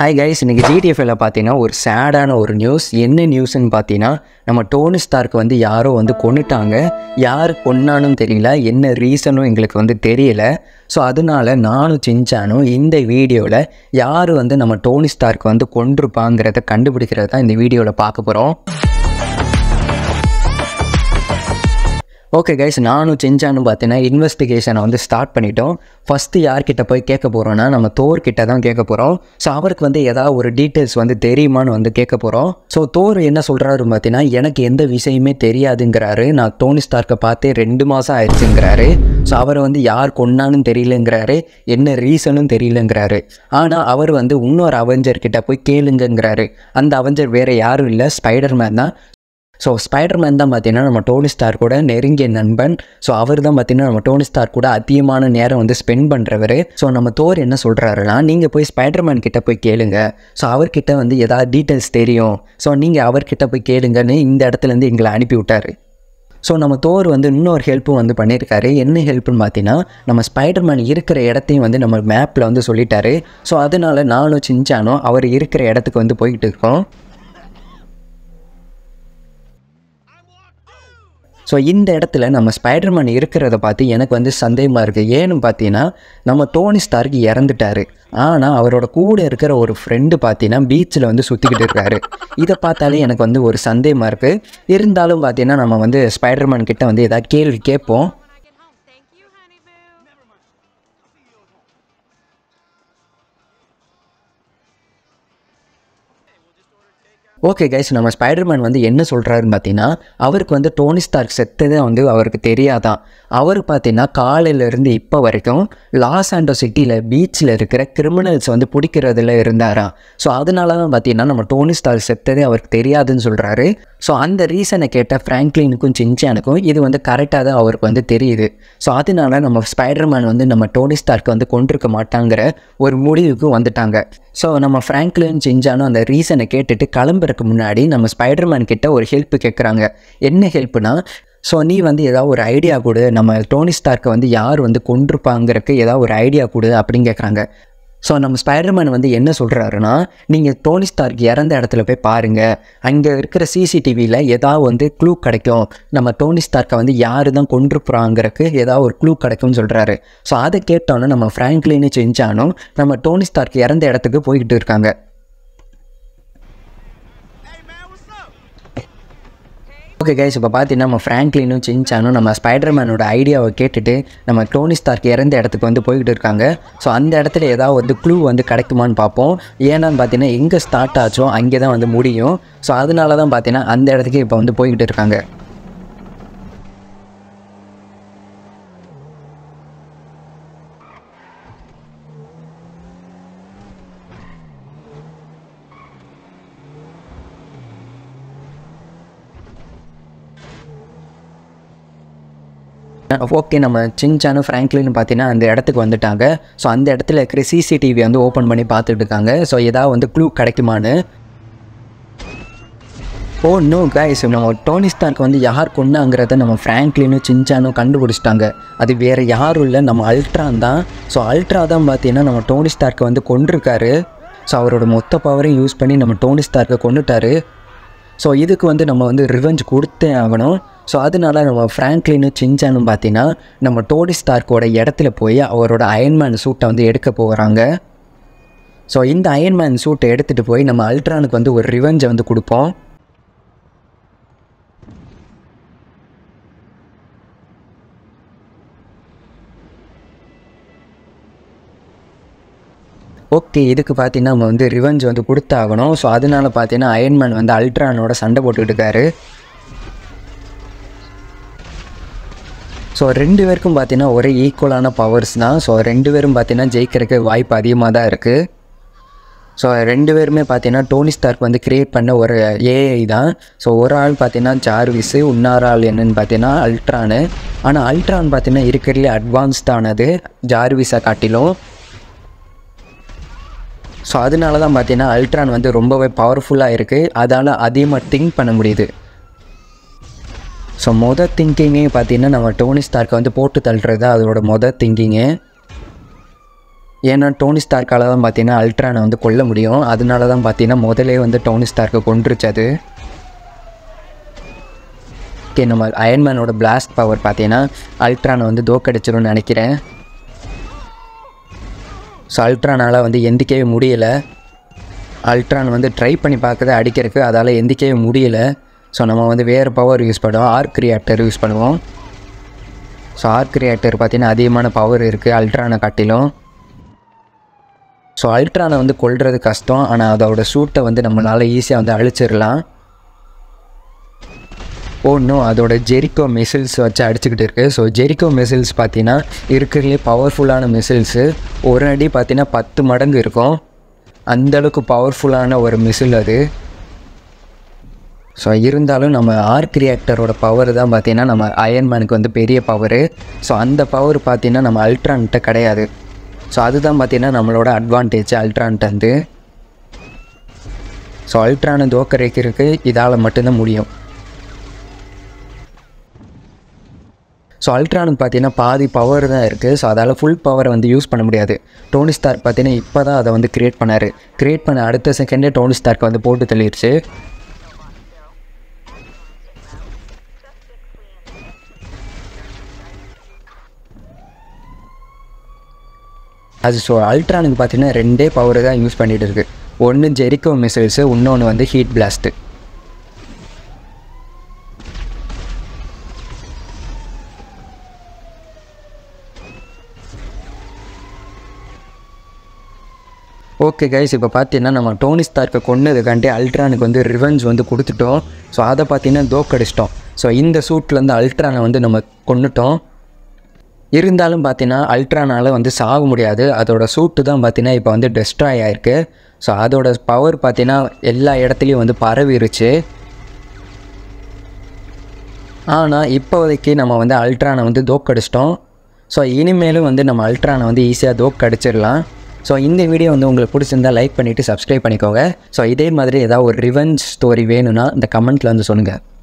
hi guys இன்றைக்கி ஜிடிஎஃப்ல பார்த்தீங்கன்னா ஒரு சேடான ஒரு நியூஸ் என்ன நியூஸ்ன்னு பார்த்தீங்கன்னா நம்ம டோனி ஸ்டார்க்கு வந்து யாரோ வந்து கொண்டுட்டாங்க யார் கொன்னானும் தெரியல என்ன ரீசனும் எங்களுக்கு வந்து தெரியல ஸோ அதனால் நானும் சிஞ்சானும் இந்த வீடியோவில் யார் வந்து நம்ம டோனி ஸ்டார்க்கு வந்து கொண்டிருப்பாங்கிறத கண்டுபிடிக்கிறத தான் இந்த வீடியோவில் பார்க்க போகிறோம் ஓகே கைஸ் நானும் செஞ்சான்னு பார்த்தீங்கன்னா இன்வெஸ்டிகேஷனை வந்து ஸ்டார்ட் பண்ணிட்டோம் ஃபஸ்ட்டு யார்கிட்ட போய் கேட்க போகிறோன்னா நம்ம தோர்கிட்ட தான் கேட்க போகிறோம் ஸோ அவருக்கு வந்து ஏதாவது ஒரு டீட்டெயில்ஸ் வந்து தெரியுமான்னு வந்து கேட்க போகிறோம் ஸோ தோர் என்ன சொல்கிறாரு பார்த்தீங்கன்னா எனக்கு எந்த விஷயமே தெரியாதுங்கிறாரு நான் டோனி ஸ்டார்க்கை பார்த்தே ரெண்டு மாதம் ஆயிடுச்சுங்கிறாரு ஸோ அவரை வந்து யார் கொண்டான்னு தெரியலங்கிறாரு என்ன ரீசனும் தெரியலங்கிறாரு ஆனால் அவர் வந்து இன்னொரு அவெஞ்சர்கிட்ட போய் கேளுங்கிறாரு அந்த அவெஞ்சர் வேறு யாரும் இல்லை ஸ்பைடர் மேன் தான் ஸோ ஸ்பைடர்மேன் தான் பார்த்தீங்கன்னா நம்ம டோனி ஸ்டார் கூட நெருங்கிய நண்பன் ஸோ அவர் தான் பார்த்தீங்கன்னா நம்ம டோனி ஸ்டார் கூட அதிகமான நேரம் வந்து ஸ்பெண்ட் பண்ணுறவர் ஸோ நம்ம தோர் என்ன சொல்கிறாருன்னா நீங்கள் போய் ஸ்பைடர்மேன் கிட்ட போய் கேளுங்க ஸோ அவர்கிட்ட வந்து எதாவது டீட்டெயில்ஸ் தெரியும் ஸோ நீங்கள் அவர்கிட்ட போய் கேளுங்கன்னு இந்த இடத்துலேருந்து எங்களை அனுப்பி விட்டார் ஸோ நம்ம தோர் வந்து இன்னொரு ஹெல்ப்பும் வந்து பண்ணியிருக்காரு என்ன ஹெல்ப்னு பார்த்தீங்கன்னா நம்ம ஸ்பைடர்மேன் இருக்கிற இடத்தையும் வந்து நம்ம மேப்பில் வந்து சொல்லிட்டாரு ஸோ அதனால் நானும் சிஞ்சானோ அவர் இருக்கிற இடத்துக்கு வந்து போய்கிட்டு இருக்கோம் ஸோ இந்த இடத்துல நம்ம ஸ்பைடர்மேன் இருக்கிறத பார்த்து எனக்கு வந்து சந்தேகமாக இருக்குது ஏன்னு பார்த்தீங்கன்னா நம்ம டோனி ஸ்டார்க்கு இறந்துட்டார் ஆனால் அவரோட கூட இருக்கிற ஒரு ஃப்ரெண்டு பார்த்தீங்கன்னா பீச்சில் வந்து சுற்றிக்கிட்டு இருக்காரு இதை பார்த்தாலே எனக்கு வந்து ஒரு சந்தேகமாக இருக்குது இருந்தாலும் பார்த்தீங்கன்னா நம்ம வந்து ஸ்பைடர்மேன் கிட்ட வந்து எதாவது கேள்வி கேட்போம் ஓகே கைஸ் நம்ம ஸ்பைடர்மேன் வந்து என்ன சொல்கிறாருன்னு பார்த்தீங்கன்னா அவருக்கு வந்து டோனி ஸ்டார்க் செத்ததே வந்து அவருக்கு தெரியாதான் அவர் பார்த்தீங்கன்னா காலையிலேருந்து இப்போ வரைக்கும் லாஸ் ஆண்டோ சிட்டியில் பீச்சில் இருக்கிற கிரிமினல்ஸ் வந்து பிடிக்கிறதுல இருந்தாராம் ஸோ அதனால தான் பார்த்தீங்கன்னா நம்ம டோனி ஸ்டார்க் செத்ததே அவருக்கு தெரியாதுன்னு சொல்கிறாரு ஸோ அந்த ரீசனை கேட்ட ஃப்ராங்க்லினுக்கும் சின்சானுக்கும் இது வந்து கரெக்டாக தான் அவருக்கு வந்து தெரியுது ஸோ அதனால நம்ம ஸ்பைடர்மேன் வந்து நம்ம டோனி ஸ்டார்க்கு வந்து கொண்டிருக்க மாட்டாங்கிற ஒரு முடிவுக்கு வந்துட்டாங்க ஸோ நம்ம ஃப்ராங்க்லின் சின்சானும் அந்த ரீசனை கேட்டுட்டு கிளம்பு கிளம்புறதுக்கு முன்னாடி நம்ம ஸ்பைடர்மேன் கிட்ட ஒரு ஹெல்ப் கேட்குறாங்க என்ன ஹெல்ப்னா ஸோ நீ வந்து ஏதாவது ஒரு ஐடியா கொடு நம்ம டோனி ஸ்டார்க்கை வந்து யார் வந்து கொண்டிருப்பாங்கிறதுக்கு ஏதாவது ஒரு ஐடியா கொடு அப்படின்னு கேட்குறாங்க ஸோ நம்ம ஸ்பைடர்மேன் வந்து என்ன சொல்கிறாருன்னா நீங்கள் டோனி ஸ்டார்க் இறந்த இடத்துல போய் பாருங்கள் அங்கே இருக்கிற சிசிடிவியில் ஏதாவது வந்து க்ளூ கிடைக்கும் நம்ம டோனி ஸ்டார்க்கை வந்து யார் தான் கொண்டு ஏதாவது ஒரு க்ளூ கிடைக்கும்னு சொல்கிறாரு ஸோ அதை கேட்டோன்னே நம்ம ஃப்ராங்க்லின்னு செஞ்சாலும் நம்ம டோனி ஸ்டார்க் இறந்த இடத்துக்கு போய்கிட்டு இருக்காங்க ஓகே கைஸ் இப்போ பார்த்தீங்கன்னா நம்ம ஃப்ராங்க்லினும் சின்சானும் நம்ம ஸ்பைடர்மேனோட ஐடியாவை கேட்டுட்டு நம்ம டோனி ஸ்டார்க் இறந்த இடத்துக்கு வந்து போய்கிட்டு இருக்காங்க ஸோ அந்த இடத்துல ஏதாவது வந்து க்ளூ வந்து கிடைக்குமான்னு பார்ப்போம் ஏன்னான்னு பார்த்தீங்கன்னா எங்கே ஸ்டார்ட் ஆச்சோ அங்கே தான் வந்து முடியும் ஸோ அதனால தான் பார்த்தீங்கன்னா அந்த இடத்துக்கு இப்போ வந்து போய்கிட்டு இருக்காங்க ஓகே நம்ம சின்சானும் ஃப்ராங்க்லின்னு பார்த்தீங்கன்னா அந்த இடத்துக்கு வந்துட்டாங்க ஸோ அந்த இடத்துல இருக்கிற சிசிடிவி வந்து ஓப்பன் பண்ணி பார்த்துட்டு இருக்காங்க ஸோ ஏதாவது வந்து க்ளூ கிடைக்குமான்னு ஓ நோ கைஸ் நம்ம டோனிஸ்தானுக்கு வந்து யார் கொண்டாங்கிறத நம்ம ஃப்ராங்க்லினும் சின்சானும் கண்டுபிடிச்சிட்டாங்க அது வேறு யாரும் இல்லை நம்ம அல்ட்ரான் தான் ஸோ அல்ட்ரா தான் பார்த்தீங்கன்னா நம்ம டோனிஸ்தார்க்கு வந்து கொண்டிருக்காரு ஸோ அவரோட மொத்த பவரையும் யூஸ் பண்ணி நம்ம டோனிஸ்டார்க்கை கொண்டுட்டாரு ஸோ இதுக்கு வந்து நம்ம வந்து ரிவெஞ்ச் கொடுத்தே ஆகணும் ஸோ அதனால நம்ம ஃப்ராங்க்லினும் சின்சானும் பார்த்தீங்கன்னா நம்ம டோடி ஸ்டார்க்கோட இடத்துல போய் அவரோட அயன்மேன் சூட்டை வந்து எடுக்க போகிறாங்க ஸோ இந்த அயன்மேன் சூட்டை எடுத்துகிட்டு போய் நம்ம அல்ட்ரானுக்கு வந்து ஒரு ரிவெஞ்சை வந்து கொடுப்போம் ஓகே இதுக்கு பார்த்தீங்கன்னா நம்ம வந்து ரிவெஞ்ச் வந்து கொடுத்தாகணும் ஸோ அதனால பார்த்தீங்கன்னா அயன்மேன் வந்து அல்ட்ரானோட சண்டை போட்டுக்கிட்டு இருக்காரு ஸோ ரெண்டு பேருக்கும் பார்த்தீங்கன்னா ஒரே ஈக்குவலான பவர்ஸ் தான் ஸோ ரெண்டு பேரும் பார்த்தீங்கன்னா ஜெயிக்கிறதுக்கு வாய்ப்பு அதிகமாக தான் இருக்குது ஸோ ரெண்டு பேருமே பார்த்தீங்கன்னா டோனி ஸ்டார்க் வந்து கிரியேட் பண்ண ஒரு ஏஐ தான் ஸோ ஒரு ஆள் பார்த்தீங்கன்னா ஜார்விஸு இன்னொரு ஆள் என்னென்னு பார்த்தீங்கன்னா அல்ட்ரானு ஆனால் அல்ட்ரான் பார்த்தீங்கன்னா இருக்கிறதுலே அட்வான்ஸ்டானது ஜார்விஸை காட்டிலும் ஸோ அதனால தான் பார்த்தீங்கன்னா அல்ட்ரான் வந்து ரொம்பவே பவர்ஃபுல்லாக இருக்குது அதால் அதிகமாக திங்க் பண்ண முடியுது ஸோ மொதல் திங்கிங்கே பார்த்தீங்கன்னா நம்ம டோனி ஸ்டார்க்கை வந்து போட்டு தள்ளுறது தான் அதோட மொதல் திங்கிங்கு ஏன்னா டோனி ஸ்டார்க்கால் தான் பார்த்தீங்கன்னா அல்ட்ரானை வந்து கொல்ல முடியும் அதனால தான் பார்த்தீங்கன்னா முதலே வந்து டோனி ஸ்டார்க்கை கொண்டுருச்சு அது ஓகே நம்ம அயன்மேனோட பிளாஸ்ட் பவர் பார்த்தீங்கன்னா அல்ட்ரானை வந்து தோக்கடிச்சிரும்னு நினைக்கிறேன் ஸோ அல்ட்ரானால் வந்து எந்திக்கவே முடியலை அல்ட்ரான் வந்து ட்ரை பண்ணி பார்க்குறது அடிக்கிறதுக்கு அதால் எந்திக்கவே முடியலை ஸோ நம்ம வந்து வேறு பவர் யூஸ் பண்ணுவோம் ஆர்க் ரியாக்டர் யூஸ் பண்ணுவோம் ஸோ ஆர்க் ரியாக்டர் பார்த்திங்கன்னா அதிகமான பவர் இருக்குது அல்ட்ரானை காட்டிலும் ஸோ அல்ட்ரானை வந்து கொள்வது கஷ்டம் ஆனால் அதோட சூட்டை வந்து நம்மளால் ஈஸியாக வந்து அழிச்சிடலாம் ஒன்றும் oh, அதோட ஜெரிக்கோ மிசில்ஸ் வச்சு அடிச்சுக்கிட்டு இருக்குது ஸோ ஜெரிக்கோ மிசில்ஸ் பார்த்தீங்கன்னா இருக்கிறதுலே பவர்ஃபுல்லான மிசில்ஸு ஒரு அடி பார்த்தீங்கன்னா பத்து மடங்கு இருக்கும் அந்தளவுக்கு பவர்ஃபுல்லான ஒரு மிசில் அது ஸோ இருந்தாலும் நம்ம ஆர்க் ரியாக்டரோட பவர் தான் பார்த்திங்கன்னா நம்ம அயன்மேனுக்கு வந்து பெரிய பவர் ஸோ அந்த பவர் பார்த்திங்கன்னா நம்ம அல்ட்ரான்ட்ட கிடையாது ஸோ அதுதான் பார்த்திங்கன்னா நம்மளோட அட்வான்டேஜ் வந்து ஸோ அல்ட்ரானை தோக்கரைக்கிறதுக்கு இதால் மட்டும்தான் முடியும் ஸோ அல்ட்ரானுக்கு பார்த்தீங்கன்னா பாதி பவர் தான் இருக்குது ஸோ அதால் ஃபுல் பவரை வந்து யூஸ் பண்ண முடியாது டோனி ஸ்டார் பார்த்தீங்கன்னா இப்போ தான் அதை வந்து க்ரியேட் பண்ணார் க்ரியேட் பண்ண அடுத்த செகண்டே டோனி ஸ்டார்க்கு வந்து போட்டு தள்ளிடுச்சு அது ஸோ அல்ட்ரானுக்கு பார்த்தீங்கன்னா ரெண்டே பவர் தான் யூஸ் பண்ணிகிட்டு இருக்குது ஒன்று ஜெரிக்கோ மிசைல்ஸு இன்னொன்று வந்து ஹீட் பிளாஸ்ட்டு ஓகே கைஸ் இப்போ பார்த்தீங்கன்னா நம்ம டோனிஸ் தார்க்கை கொன்னதுக்காண்டி அல்ட்ரானுக்கு வந்து ரிவெஞ்ச் வந்து கொடுத்துட்டோம் ஸோ அதை பார்த்தீங்கன்னா தோக்கடிச்சிட்டோம் ஸோ இந்த சூட்லேருந்து அல்ட்ரானை வந்து நம்ம கொண்டுட்டோம் இருந்தாலும் பார்த்தீங்கன்னா அல்ட்ரானால் வந்து சாக முடியாது அதோட சூட்டு தான் பார்த்தீங்கன்னா இப்போ வந்து டெஸ்ட்ராய் ஆகிருக்கு ஸோ அதோட பவர் பார்த்தீங்கன்னா எல்லா இடத்துலையும் வந்து பரவிருச்சு ஆனால் இப்போதைக்கு நம்ம வந்து அல்ட்ரானை வந்து தோக்கடிச்சிட்டோம் ஸோ இனிமேலும் வந்து நம்ம அல்ட்ரானை வந்து ஈஸியாக தோக்கடிச்சிடலாம் ஸோ இந்த வீடியோ வந்து உங்களுக்கு பிடிச்சிருந்தால் லைக் பண்ணிவிட்டு சப்ஸ்கிரைப் பண்ணிக்கோங்க ஸோ இதே மாதிரி ஏதாவது ஒரு ரிவெஞ்ச் ஸ்டோரி வேணும்னா இந்த கமெண்ட்டில் வந்து சொல்லுங்கள்